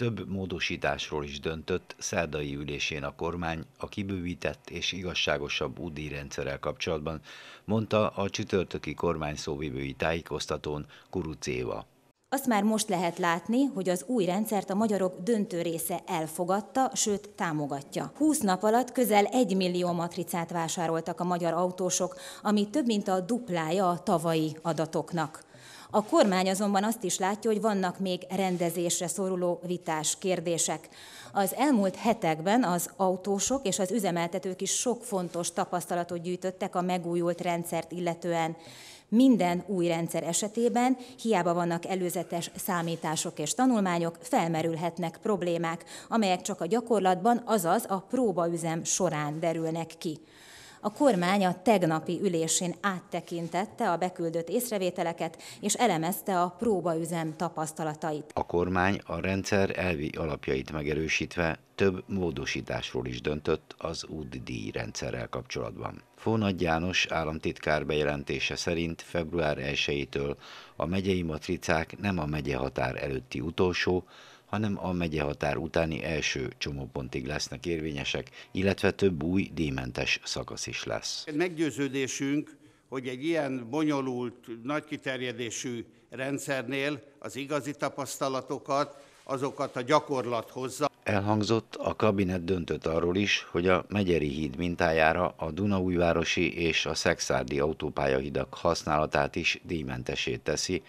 Több módosításról is döntött szerdai ülésén a kormány a kibővített és igazságosabb údi rendszerrel kapcsolatban, mondta a csütörtöki kormány szóvivői tájékoztatón Kurucéva. Azt már most lehet látni, hogy az új rendszert a magyarok döntő része elfogadta, sőt támogatja. 20 nap alatt közel 1 millió matricát vásároltak a magyar autósok, ami több mint a duplája a tavalyi adatoknak. A kormány azonban azt is látja, hogy vannak még rendezésre szoruló vitás kérdések. Az elmúlt hetekben az autósok és az üzemeltetők is sok fontos tapasztalatot gyűjtöttek a megújult rendszert illetően. Minden új rendszer esetében, hiába vannak előzetes számítások és tanulmányok, felmerülhetnek problémák, amelyek csak a gyakorlatban, azaz a próbaüzem során derülnek ki a kormány a tegnapi ülésén áttekintette a beküldött észrevételeket, és elemezte a próbaüzem tapasztalatait. A kormány a rendszer elvi alapjait megerősítve több módosításról is döntött az útdíj rendszerrel kapcsolatban. Fónagy János államtitkár bejelentése szerint február 1-től a megyei matricák nem a megye határ előtti utolsó, hanem a megyehatár utáni első csomópontig lesznek érvényesek, illetve több új díjmentes szakasz is lesz. Meggyőződésünk, hogy egy ilyen bonyolult, nagy kiterjedésű rendszernél az igazi tapasztalatokat, azokat a gyakorlat hozza. Elhangzott, a kabinet döntött arról is, hogy a Megyeri híd mintájára a Dunaújvárosi és a Szexárdi autópályahidak használatát is díjmentesét teszi,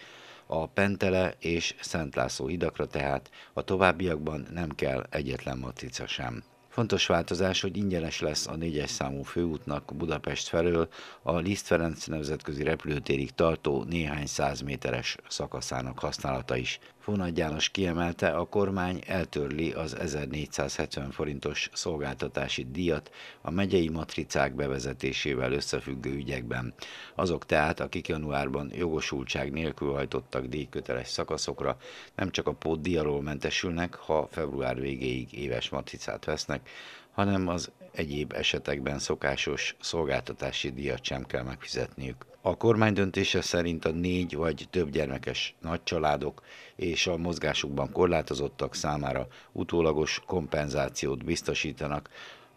a Pentele és Szent László hidakra tehát a továbbiakban nem kell egyetlen matrica sem. Fontos változás, hogy ingyenes lesz a négyes számú főútnak Budapest felől a Liszt Ferenc nemzetközi repülőtérig tartó néhány száz méteres szakaszának használata is. Fonad János kiemelte, a kormány eltörli az 1470 forintos szolgáltatási díjat a megyei matricák bevezetésével összefüggő ügyekben. Azok tehát, akik januárban jogosultság nélkül hajtottak díjköteles szakaszokra, nem csak a pótdíjról mentesülnek, ha február végéig éves matricát vesznek, díjak, hanem az egyéb esetekben szokásos szolgáltatási díjat sem kell megfizetniük. A kormány döntése szerint a négy vagy több gyermekes nagycsaládok és a mozgásukban korlátozottak számára utólagos kompenzációt biztosítanak,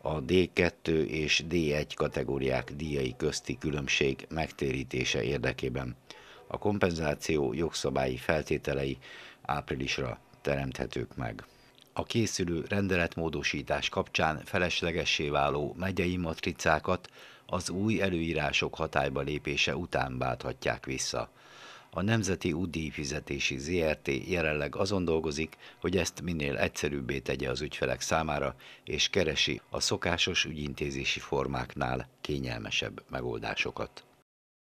a D2 és D1 kategóriák díjai közti különbség megtérítése érdekében. A kompenzáció jogszabályi feltételei áprilisra teremthetők meg a készülő rendeletmódosítás kapcsán feleslegessé váló megyei matricákat az új előírások hatályba lépése után válthatják vissza. A Nemzeti Útdíjfizetési ZRT jelenleg azon dolgozik, hogy ezt minél egyszerűbbé tegye az ügyfelek számára, és keresi a szokásos ügyintézési formáknál kényelmesebb megoldásokat.